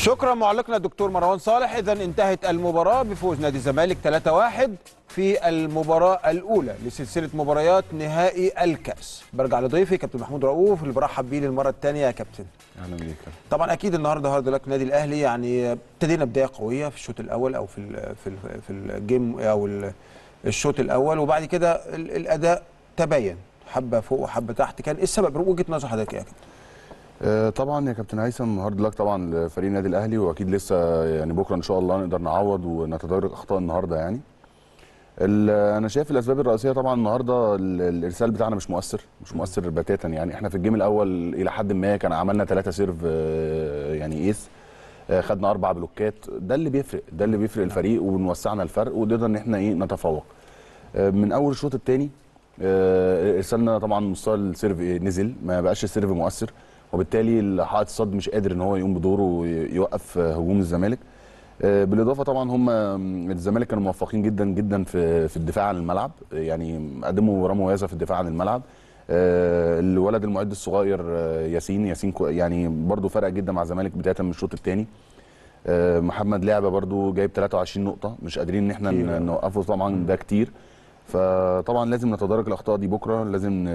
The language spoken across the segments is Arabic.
شكرا معلقنا الدكتور مروان صالح اذا انتهت المباراه بفوز نادي الزمالك 3-1 في المباراه الاولى لسلسله مباريات نهائي الكاس برجع لضيفي كابتن محمود رؤوف اللي برحب بيه للمره الثانيه يا كابتن اهلا بيك طبعا اكيد النهارده هارد لك نادي الاهلي يعني ابتدينا بدايه قويه في الشوط الاول او في في في الجيم او الشوط الاول وبعد كده الاداء تبين حبه فوق وحبه تحت كان ايه السبب وجهه نظر حضرتك إيه يا كابتن آه، طبعا يا كابتن هيثم هارد لك طبعا لفريق النادي الاهلي واكيد لسه يعني بكره ان شاء الله نقدر نعوض ونتدارك اخطاء النهارده يعني انا شايف الاسباب الرئيسيه طبعا النهارده الارسال بتاعنا مش مؤثر مش مؤثر بتاتا يعني احنا في الجيم الاول الى حد ما كان عملنا ثلاثه سيرف آه، يعني ايس آه، خدنا اربع بلوكات ده اللي بيفرق ده اللي بيفرق الفريق ووسعنا الفرق وقدرنا ان احنا ايه نتفوق من اول الشوط الثاني ارسلنا طبعا مستوى السيرف إيه، نزل ما بقاش السيرف مؤثر وبالتالي حائط الصد مش قادر ان هو يقوم بدوره ويوقف هجوم الزمالك آه، بالاضافه طبعا هم الزمالك كانوا موفقين جدا جدا في في الدفاع عن الملعب يعني قدموا مباراه مميزه في الدفاع عن الملعب آه، الولد المعد الصغير آه، ياسين ياسين يعني برده فرق جدا مع الزمالك بدايه من الشوط الثاني محمد لعبه برده جايب 23 نقطه مش قادرين ان احنا نوقفه طبعا ده كتير فطبعا لازم نتدارك الاخطاء دي بكره لازم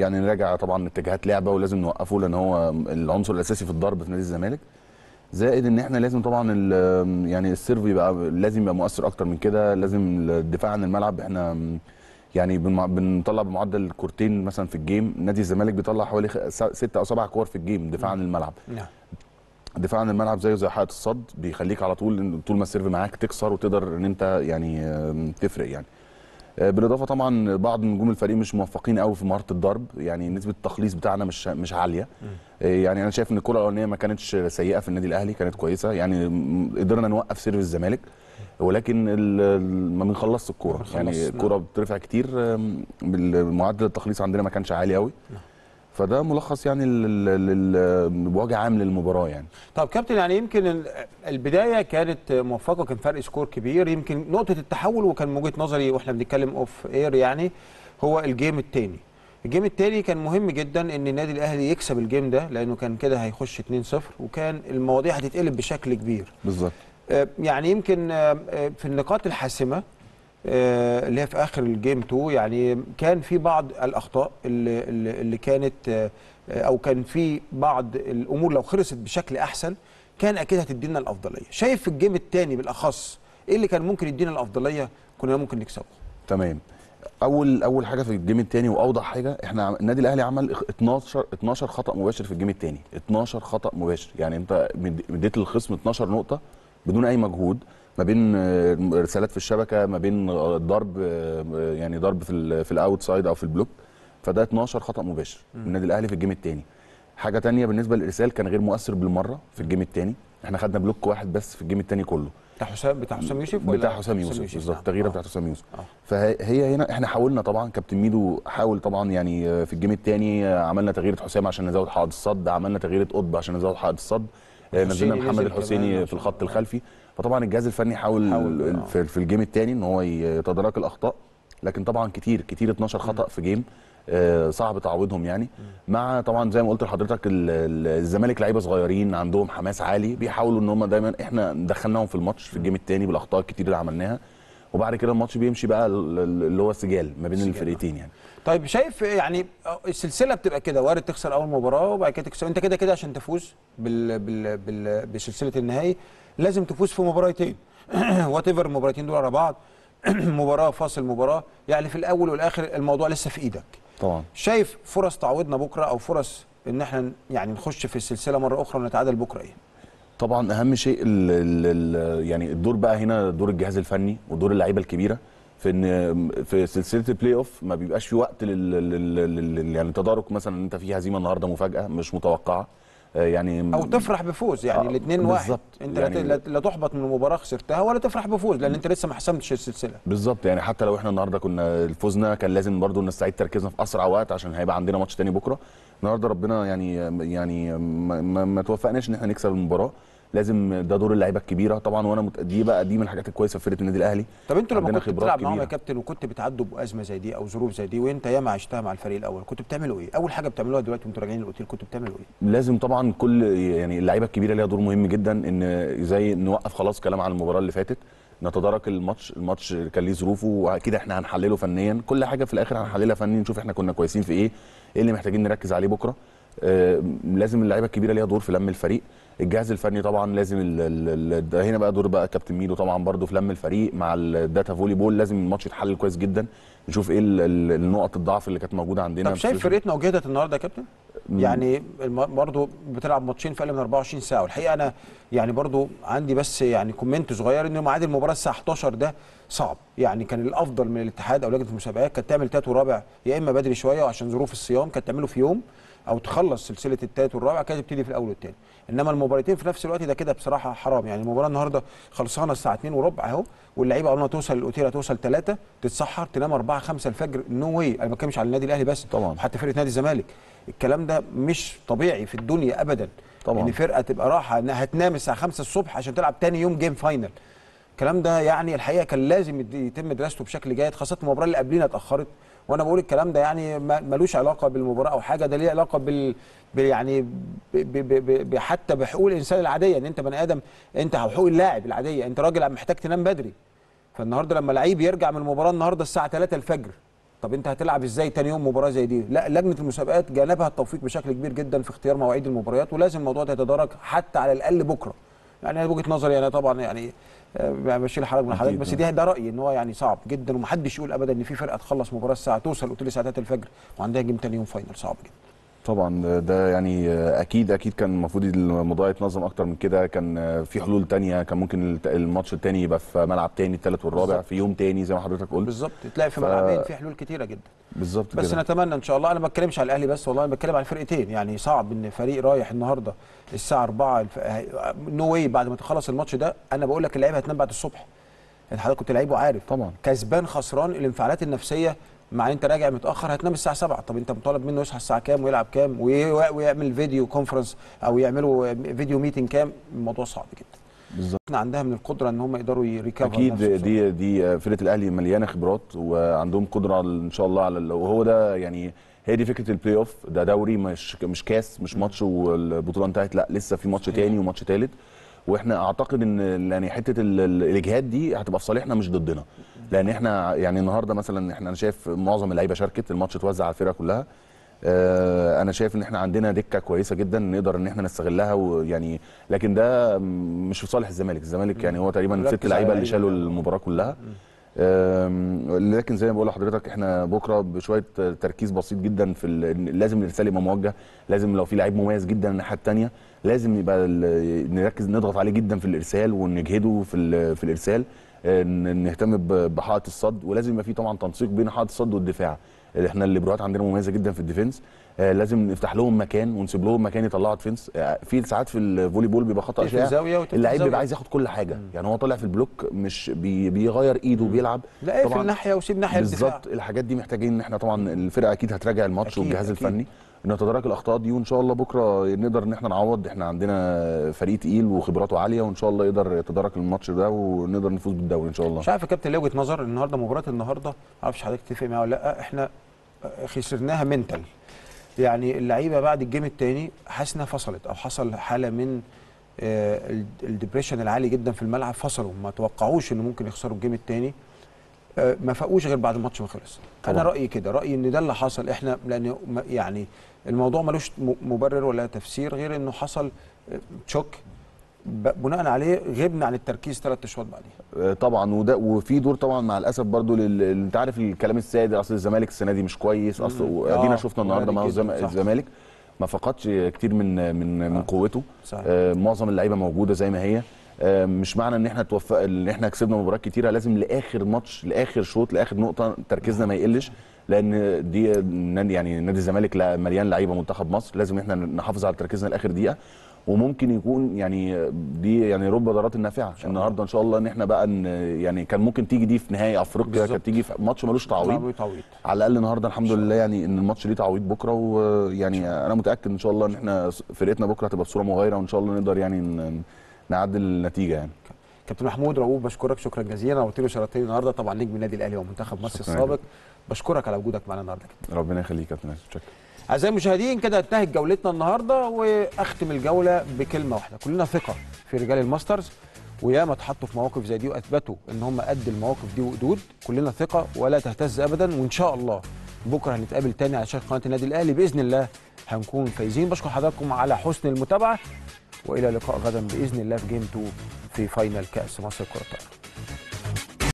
يعني نراجع طبعا اتجاهات لعبه ولازم نوقفه لان هو العنصر الاساسي في الضرب في نادي الزمالك زائد ان احنا لازم طبعا يعني السيرف يبقى لازم يبقى مؤثر اكتر من كده لازم الدفاع عن الملعب احنا يعني بنطلع بمعدل كورتين مثلا في الجيم نادي الزمالك بيطلع حوالي ست او سبع كور في الجيم دفاع عن الملعب نعم دفاع عن الملعب زيه زي حائط الصد بيخليك على طول طول ما السيرف معاك تكسر وتقدر ان انت يعني تفرق يعني آه، بالاضافه طبعا بعض نجوم الفريق مش موفقين قوي في مهاره الضرب يعني نسبه التخليص بتاعنا مش مش عاليه آه، يعني انا شايف ان الكره الاولانيه ما كانتش سيئه في النادي الاهلي كانت كويسه يعني قدرنا نوقف سيرف الزمالك ولكن ما بنخلصش الكوره يعني الكوره بترفع كتير آه، معدل التخليص عندنا ما كانش عالي قوي نعم. فده ملخص يعني بوجه عام للمباراه يعني طب كابتن يعني يمكن البدايه كانت موفقه كان فرق سكور كبير يمكن نقطه التحول وكان من وجهه نظري واحنا بنتكلم اوف اير يعني هو الجيم الثاني الجيم الثاني كان مهم جدا ان النادي الاهلي يكسب الجيم ده لانه كان كده هيخش 2-0 وكان المواضيع هتتقلب بشكل كبير بالظبط آه، يعني يمكن آه، آه، في النقاط الحاسمه آه، اللي هي في اخر الجيم 2 يعني كان في بعض الاخطاء اللي, اللي كانت آه، او كان في بعض الامور لو خلصت بشكل احسن كان اكيد هتدينا الافضليه شايف في الجيم الثاني بالاخص ايه اللي كان ممكن يدينا الافضليه كنا ممكن نكسبه تمام اول اول حاجه في الجيم الثاني واوضح حاجه احنا النادي الاهلي عمل 12 12 خطا مباشر في الجيم الثاني 12 خطا مباشر يعني انت اديت للخصم 12 نقطه بدون اي مجهود ما بين آه، رسالات في الشبكه ما بين آه، ضرب آه، يعني ضرب في في الاوتسايد او في البلوك فده 12 خطا مباشر من النادي الاهلي في الجيم الثاني حاجه تانية بالنسبه للارسال كان غير مؤثر بالمره في الجيم الثاني احنا خدنا بلوك واحد بس في الجيم الثاني كله بتاع حسام بتاع حسام يوسف ولا بتاع حسام يوسف بالظبط التغييره بتاعت حسام يوسف فهي هنا احنا حاولنا طبعا كابتن ميدو حاول طبعا يعني في الجيم الثاني عملنا تغييره حسام عشان نزود حائط الصد عملنا تغييره قطب عشان نزود حائط الصد نزلنا محمد الحسيني في الخط الخلفي فطبعا الجهاز الفني حاول, حاول في, آه. في الجيم الثاني ان هو يتدارك الاخطاء لكن طبعا كتير كتير 12 خطا في جيم آه، صعب تعويضهم يعني مع طبعا زي ما قلت لحضرتك الزمالك لعيبه صغيرين عندهم حماس عالي بيحاولوا ان هم دايما احنا دخلناهم في الماتش في الجيم الثاني بالاخطاء الكتير اللي عملناها وبعد كده الماتش بيمشي بقى اللي هو سجال ما بين الفرقتين آه. يعني طيب شايف يعني السلسله بتبقى كده وارد تخسر اول مباراه وبعد كده تكسب انت كده كده عشان تفوز بال بال بال بسلسله النهائي لازم تفوز في مباراتين وات ايفر المباراتين دول على بعض مباراه فاصل مباراه يعني في الاول والاخر الموضوع لسه في ايدك طبعا شايف فرص تعويضنا بكره او فرص ان احنا يعني نخش في السلسله مره اخرى ونتعادل بكره ايه طبعا اهم شيء الـ الـ يعني الدور بقى هنا دور الجهاز الفني ودور اللعيبه الكبيره في ان في سلسله البلاي اوف ما بيبقاش في وقت لل يعني تدارك مثلا انت في هزيمه النهارده مفاجاه مش متوقعه آه، يعني او تفرح بفوز يعني آه، الاثنين واحد انت يعني لا تحبط من مباراه خسرتها ولا تفرح بفوز لان انت لسه ما حسمتش السلسله بالظبط يعني حتى لو احنا النهارده كنا فوزنا كان لازم برضو نستعيد تركيزنا في اسرع وقت عشان هيبقى عندنا ماتش تاني بكره النهارده ربنا يعني يعني ما, ما توفقناش ان احنا نكسب المباراه لازم ده دور اللعيبه الكبيره طبعا وانا دي بقى دي من الحاجات الكويسه في فرقه النادي الاهلي طب انتوا لما كنت بتلعب معاهم يا كابتن وكنت بتعدوا بازمه زي دي او ظروف زي دي وانت ياما عشتها مع الفريق الاول كنت بتعملوا ايه اول حاجه بتعملوها دلوقتي وانتوا راجعين الاوتيل كنت بتعملوا ايه لازم طبعا كل يعني اللعيبه الكبيره ليها دور مهم جدا ان زي نوقف خلاص كلام عن المباراه اللي فاتت نتدارك الماتش الماتش كان ليه ظروفه واكيد احنا هنحلله فنيا كل حاجه في الاخر هنحللها فنيا نشوف احنا كنا كويسين في ايه ايه اللي محتاجين نركز عليه بكره آه، لازم اللعيبه الكبيره ليها دور في لم الفريق الجهاز الفني طبعا لازم الـ الـ هنا بقى دور بقى كابتن ميدو طبعا برده في لم الفريق مع الداتا فولي بول لازم الماتش يتحلل كويس جدا نشوف ايه النقط الضعف اللي كانت موجوده عندنا طب شايف فرقتنا وجهدت النهارده يا كابتن؟ يعني برضه بتلعب ماتشين في اقل من 24 ساعه والحقيقه انا يعني برضه عندي بس يعني كومنت صغير ان ميعاد المباراه الساعه 11 ده صعب يعني كان الافضل من الاتحاد او لجنه المسابقات كانت تعمل تات ورابع يا اما بدري شويه وعشان ظروف الصيام كانت تعمله في يوم او تخلص سلسله الثالث والرابع كده تبتدي في الاول والثاني انما المباراتين في نفس الوقت ده كده بصراحه حرام يعني المباراه النهارده خلصانه الساعه 2 وربع اهو واللعيبه قبل ما توصل الاوتيل توصل 3 تتسحر تنام 4 5 الفجر نو واي انا ما بتكلمش على النادي الاهلي بس طبعا حتى فرقه نادي الزمالك الكلام ده مش طبيعي في الدنيا ابدا طبعا ان فرقه تبقى راحه انها هتنام الساعه 5 الصبح عشان تلعب ثاني يوم جيم فاينل الكلام ده يعني الحقيقه كان لازم يتم دراسته بشكل جيد خاصه المباراه اللي قبلينا اتاخرت وانا بقول الكلام ده يعني ملوش علاقه بالمباراه او حاجه ده ليه علاقه بال يعني حتى بحقوق الانسان العاديه ان انت بني ادم انت حقوق اللاعب العاديه انت راجل محتاج تنام بدري فالنهارده لما لعيب يرجع من المباراه النهارده الساعه 3 الفجر طب انت هتلعب ازاي تاني يوم مباراه زي دي لا لجنه المسابقات جانبها التوفيق بشكل كبير جدا في اختيار مواعيد المباريات ولازم الموضوع ده يتدارك حتى على الاقل بكره يعني وجهه نظري انا طبعا يعني, آه، يعني بشيل حرج من حضرتك بس آه. دي ده رايي ان هو يعني صعب جدا ومحدش يقول ابدا ان في فرقه تخلص مباراه الساعه توصل اوتيل الساعه 3 الفجر وعندها جيم تاني يوم فاينل صعب جدا طبعا ده يعني اكيد اكيد كان المفروض الموضوع يتنظم اكتر من كده كان في حلول تانية كان ممكن الماتش التاني يبقى في ملعب تاني التالت والرابع بالزبط. في يوم تاني زي ما حضرتك قلت بالظبط تلاقي في ف... ملعبين في حلول كتيره جدا بالظبط بس كده. نتمنى ان شاء الله انا ما بتكلمش على الاهلي بس والله انا بتكلم على الفرقتين يعني صعب ان فريق رايح النهارده الساعه 4 الف... نو واي بعد ما تخلص الماتش ده انا بقول لك اللعيبه هتنام بعد الصبح انت حضرتك كنت لعيب وعارف طبعا كسبان خسران الانفعالات النفسيه مع ان انت راجع متاخر هتنام الساعه 7 طب انت مطالب منه يصحى الساعه كام ويلعب كام ويعمل فيديو كونفرنس او يعملوا فيديو ميتنج كام الموضوع صعب جدا بالظبط احنا عندها من القدره ان هم يقدروا يريكفر اكيد دي دي فرقه الاهلي مليانه خبرات وعندهم قدره ان شاء الله على وهو ده يعني هي دي فكره البلاي اوف ده دوري مش مش كاس مش ماتش والبطوله انتهت لا لسه في ماتش تاني وماتش تالت واحنا اعتقد ان يعني حته الاجهاد دي هتبقى في صالحنا مش ضدنا لان احنا يعني النهارده مثلا احنا انا شايف معظم اللعيبه شاركت الماتش اتوزع على الفرقه كلها آه، انا شايف ان احنا عندنا دكه كويسه جدا نقدر ان احنا نستغلها ويعني لكن ده مش في صالح الزمالك الزمالك يعني هو تقريبا ست لعيبه اللي شالوا المباراه كلها لكن زي ما بقول لحضرتك احنا بكره بشويه تركيز بسيط جدا في لازم الارسال يبقى موجه لازم لو في لعيب مميز جدا الناحيه الثانيه لازم يبقى نركز نضغط عليه جدا في الارسال ونجهده في في الارسال آه، نهتم بحائط الصد ولازم يبقى في طبعا تنسيق بين حائط الصد والدفاع احنا الليبرات عندنا مميزه جدا في الديفنس آه لازم نفتح لهم مكان ونسيب لهم مكان يطلعوا ديفنس آه في ساعات في الفولي بول بيبقى خطا شائع اللعيب بيبقى عايز ياخد كل حاجه مم. يعني هو طالع في البلوك مش بي بيغير ايده وبيلعب لا اقفل ناحيه وسيب ناحيه بالظبط الحاجات دي محتاجين ان احنا طبعا الفرقه اكيد هتراجع الماتش والجهاز الفني نتدارك الاخطاء دي وان شاء الله بكره نقدر ان احنا نعوض احنا عندنا فريق تقيل وخبراته عاليه وان شاء الله يقدر يتدارك الماتش ده ونقدر نفوز بالدوري ان شاء الله مش عارف يا كابتن ليه وجهه نظر النهارده مباراه النهارده ما اعرفش حضرتك تتفق معايا ولا لا احنا خسرناها منتال يعني اللعيبه بعد الجيم الثاني حاسس انها فصلت او حصل حاله من آه، الديبريشن العالي جدا في الملعب فصلوا ما توقعوش ان ممكن يخسروا الجيم الثاني آه، ما فاقوش غير بعد الماتش ما خلص انا رايي كده رايي ان ده اللي حصل احنا لان يعني الموضوع ملوش مبرر ولا تفسير غير انه حصل تشوك آه، بناء عليه غبنا عن التركيز ثلاث اشواط بعديها آه، طبعا وده وفي دور طبعا مع الاسف برضو انت عارف الكلام السائد اصل الزمالك السنه دي مش كويس اصل ادينا آه شفنا النهارده يعني مع الزمالك ما فقدش كتير من من آه. من قوته آه معظم اللعيبه موجوده زي ما هي آه مش معنى ان احنا توفق ان احنا كسبنا مباريات كتيره لازم لاخر ماتش لاخر شوط لاخر نقطه تركيزنا ما يقلش لان دي نادي يعني نادي الزمالك مليان لعيبه منتخب مصر لازم احنا نحافظ على تركيزنا لاخر دقيقه وممكن يكون يعني دي يعني رب ضرات النافعه النهارده ان شاء الله ان احنا بقى إن يعني كان ممكن تيجي دي في نهائي افريقيا كانت تيجي في ماتش ملوش تعويض على الاقل النهارده الحمد لله يعني ان الماتش ليه تعويض بكره ويعني انا متاكد ان شاء الله ان احنا فرقتنا بكره هتبقى بصوره مغايره وان شاء الله نقدر يعني نعدل النتيجه يعني كابتن محمود رؤوف بشكرك شكرا جزيلا قلت له شرفتني النهارده طبعا نجم النادي الاهلي ومنتخب مصر السابق بشكرك على وجودك معانا النهارده ربنا يخليك يا كابتن شكرا أعزائي المشاهدين كده انتهت جولتنا النهارده وأختم الجولة بكلمة واحدة كلنا ثقة في رجال الماسترز وياما اتحطوا في مواقف زي دي وأثبتوا إن هم قد المواقف دي وقدود كلنا ثقة ولا تهتز أبدا وإن شاء الله بكرة هنتقابل تاني على شاشة قناة النادي الأهلي بإذن الله هنكون فايزين بشكر حضراتكم على حسن المتابعة وإلى لقاء غدا بإذن الله في جيم 2 في فاينل كأس مصر كرة القدم